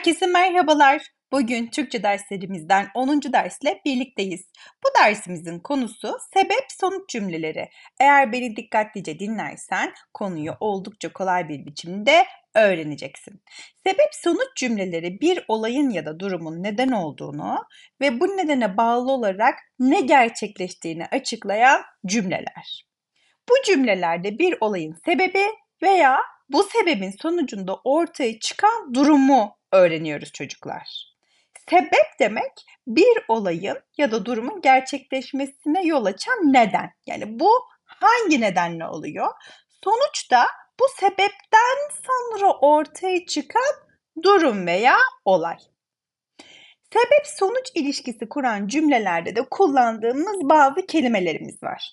Herkese merhabalar. Bugün Türkçe derslerimizden 10. dersle birlikteyiz. Bu dersimizin konusu sebep sonuç cümleleri. Eğer beni dikkatlice dinlersen konuyu oldukça kolay bir biçimde öğreneceksin. Sebep sonuç cümleleri bir olayın ya da durumun neden olduğunu ve bu nedene bağlı olarak ne gerçekleştiğini açıklayan cümleler. Bu cümlelerde bir olayın sebebi veya bu sebebin sonucunda ortaya çıkan durumu öğreniyoruz çocuklar. Sebep demek bir olayın ya da durumun gerçekleşmesine yol açan neden. Yani bu hangi nedenle oluyor? Sonuçta bu sebepten sonra ortaya çıkan durum veya olay. Sebep sonuç ilişkisi kuran cümlelerde de kullandığımız bazı kelimelerimiz var.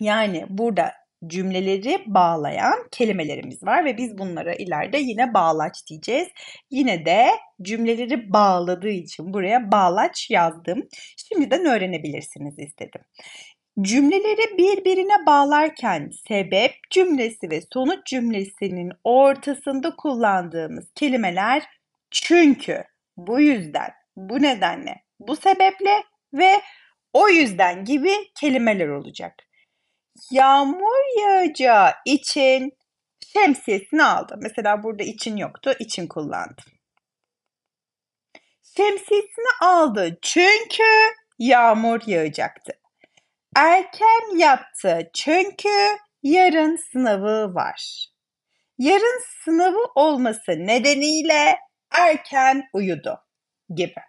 Yani burada cümleleri bağlayan kelimelerimiz var ve biz bunlara ileride yine bağlaç diyeceğiz. Yine de cümleleri bağladığı için buraya bağlaç yazdım. Şimdiden öğrenebilirsiniz istedim. Cümleleri birbirine bağlarken sebep cümlesi ve sonuç cümlesinin ortasında kullandığımız kelimeler çünkü, bu yüzden, bu nedenle, bu sebeple ve o yüzden gibi kelimeler olacak yağmur yağacağı için şemsiyesini aldı. Mesela burada için yoktu, için kullandım. Şemsiyesini aldı çünkü yağmur yağacaktı. Erken yaptı çünkü yarın sınavı var. Yarın sınavı olması nedeniyle erken uyudu gibi.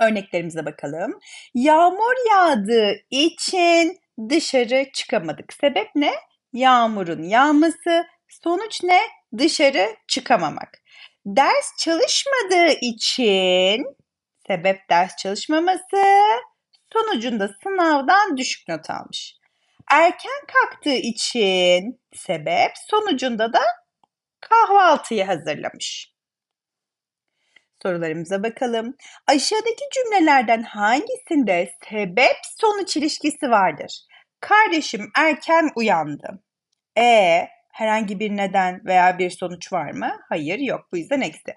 Örneklerimize bakalım. Yağmur yağdığı için dışarı çıkamadık. Sebep ne? Yağmurun yağması. Sonuç ne? Dışarı çıkamamak. Ders çalışmadığı için sebep ders çalışmaması. Sonucunda sınavdan düşük not almış. Erken kalktığı için sebep sonucunda da kahvaltıyı hazırlamış. Sorularımıza bakalım. Aşağıdaki cümlelerden hangisinde sebep sonuç ilişkisi vardır? Kardeşim erken uyandı. E herhangi bir neden veya bir sonuç var mı? Hayır yok bu yüzden eksi.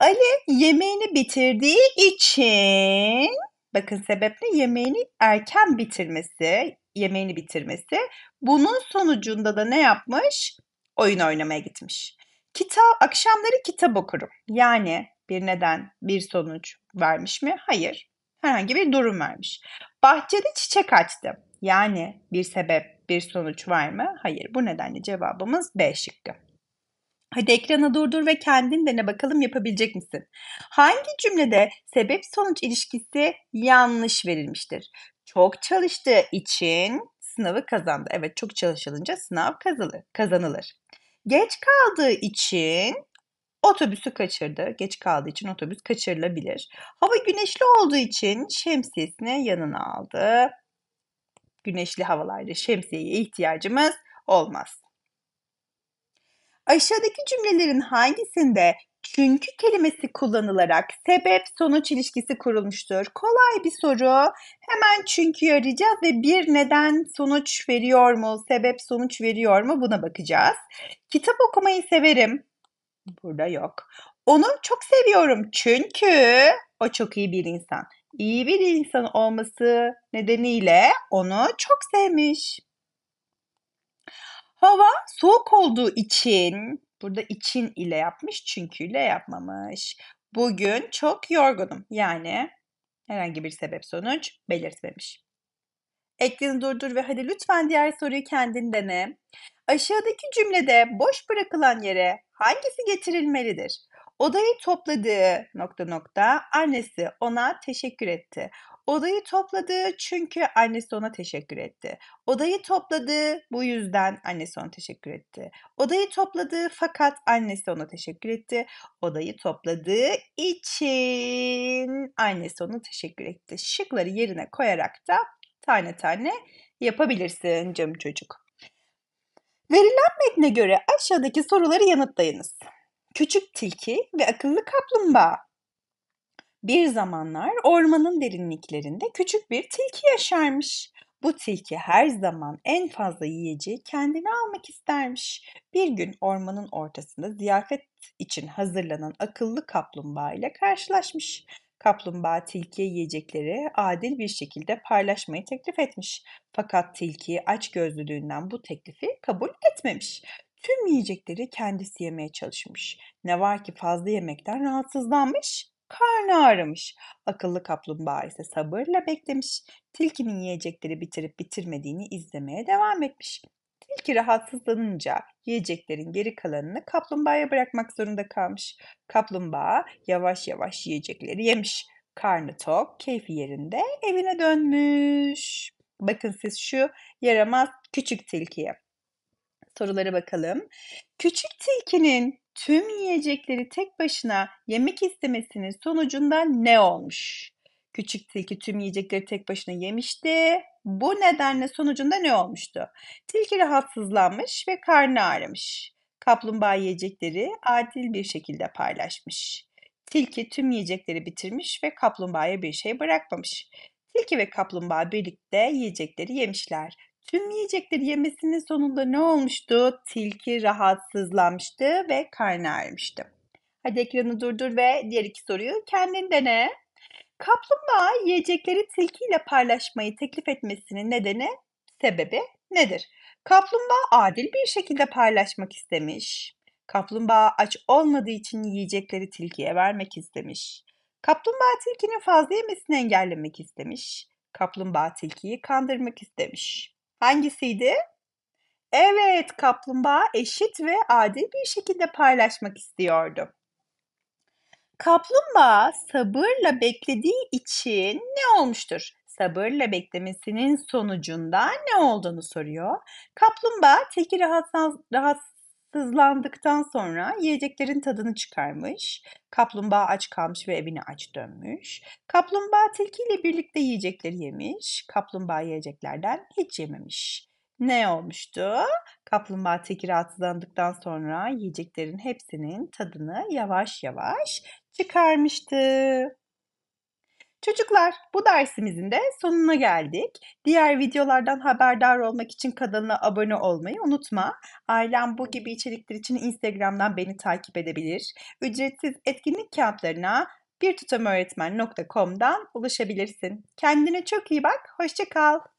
Ali yemeğini bitirdiği için bakın sebep ne? Yemeğini erken bitirmesi, yemeğini bitirmesi. Bunun sonucunda da ne yapmış? Oyun oynamaya gitmiş. Kitap akşamları kitap okurum. Yani bir neden, bir sonuç vermiş mi? Hayır. Herhangi bir durum vermiş. Bahçede çiçek açtım. Yani bir sebep, bir sonuç var mı? Hayır. Bu nedenle cevabımız B şıkkı. Hadi ekranı durdur ve kendin dene bakalım yapabilecek misin? Hangi cümlede sebep sonuç ilişkisi yanlış verilmiştir? Çok çalıştığı için sınavı kazandı. Evet çok çalışılınca sınav kazılır, kazanılır. Geç kaldığı için otobüsü kaçırdı. Geç kaldığı için otobüs kaçırılabilir. Hava güneşli olduğu için şemsiyesini yanına aldı güneşli havalarda şemsiyeye ihtiyacımız olmaz. Aşağıdaki cümlelerin hangisinde çünkü kelimesi kullanılarak sebep sonuç ilişkisi kurulmuştur? Kolay bir soru. Hemen çünkü arayacağız ve bir neden sonuç veriyor mu? Sebep sonuç veriyor mu? Buna bakacağız. Kitap okumayı severim. Burada yok. Onu çok seviyorum çünkü o çok iyi bir insan iyi bir insan olması nedeniyle onu çok sevmiş. Hava soğuk olduğu için, burada için ile yapmış çünkü ile yapmamış. Bugün çok yorgunum. Yani herhangi bir sebep sonuç belirtmemiş. Ekleni durdur ve hadi lütfen diğer soruyu kendin dene. Aşağıdaki cümlede boş bırakılan yere hangisi getirilmelidir? Odayı topladığı nokta nokta annesi ona teşekkür etti. Odayı topladı çünkü annesi ona teşekkür etti. Odayı topladı bu yüzden annesi ona teşekkür etti. Odayı topladı fakat annesi ona teşekkür etti. Odayı topladığı için annesi ona teşekkür etti. Şıkları yerine koyarak da tane tane yapabilirsin canım çocuk. Verilen metne göre aşağıdaki soruları yanıtlayınız. Küçük tilki ve akıllı kaplumbağa. Bir zamanlar ormanın derinliklerinde küçük bir tilki yaşarmış. Bu tilki her zaman en fazla yiyeceği kendine almak istermiş. Bir gün ormanın ortasında ziyafet için hazırlanan akıllı kaplumbağa ile karşılaşmış. Kaplumbağa tilkiye yiyecekleri adil bir şekilde paylaşmayı teklif etmiş. Fakat tilki aç açgözlülüğünden bu teklifi kabul etmemiş tüm yiyecekleri kendisi yemeye çalışmış. Ne var ki fazla yemekten rahatsızlanmış, karnı ağrımış. Akıllı kaplumbağa ise sabırla beklemiş. Tilkinin yiyecekleri bitirip bitirmediğini izlemeye devam etmiş. Tilki rahatsızlanınca yiyeceklerin geri kalanını kaplumbağaya bırakmak zorunda kalmış. Kaplumbağa yavaş yavaş yiyecekleri yemiş. Karnı tok, keyfi yerinde evine dönmüş. Bakın siz şu yaramaz küçük tilkiye sorulara bakalım. Küçük tilkinin tüm yiyecekleri tek başına yemek istemesinin sonucunda ne olmuş? Küçük tilki tüm yiyecekleri tek başına yemişti. Bu nedenle sonucunda ne olmuştu? Tilki rahatsızlanmış ve karnı ağrımış. Kaplumbağa yiyecekleri adil bir şekilde paylaşmış. Tilki tüm yiyecekleri bitirmiş ve kaplumbağaya bir şey bırakmamış. Tilki ve kaplumbağa birlikte yiyecekleri yemişler. Tüm yiyecekleri yemesinin sonunda ne olmuştu? Tilki rahatsızlanmıştı ve karnı ağrımıştı. Hadi ekranı durdur ve diğer iki soruyu kendin dene. Kaplumbağa yiyecekleri tilkiyle paylaşmayı teklif etmesinin nedeni, sebebi nedir? Kaplumbağa adil bir şekilde paylaşmak istemiş. Kaplumbağa aç olmadığı için yiyecekleri tilkiye vermek istemiş. Kaplumbağa tilkinin fazla yemesini engellemek istemiş. Kaplumbağa tilkiyi kandırmak istemiş. Hangisiydi? Evet, kaplumbağa eşit ve adil bir şekilde paylaşmak istiyordu. Kaplumbağa sabırla beklediği için ne olmuştur? Sabırla beklemesinin sonucunda ne olduğunu soruyor. Kaplumbağa teki rahatsız, rahatsız Hızlandıktan sonra yiyeceklerin tadını çıkarmış. Kaplumbağa aç kalmış ve evine aç dönmüş. Kaplumbağa tilkiyle birlikte yiyecekleri yemiş. Kaplumbağa yiyeceklerden hiç yememiş. Ne olmuştu? Kaplumbağa tilki rahatsızlandıktan sonra yiyeceklerin hepsinin tadını yavaş yavaş çıkarmıştı. Çocuklar bu dersimizin de sonuna geldik. Diğer videolardan haberdar olmak için kanalına abone olmayı unutma. Ailem bu gibi içerikler için Instagram'dan beni takip edebilir. Ücretsiz etkinlik kağıtlarına birtutamöğretmen.com'dan ulaşabilirsin. Kendine çok iyi bak, Hoşçakal. kal.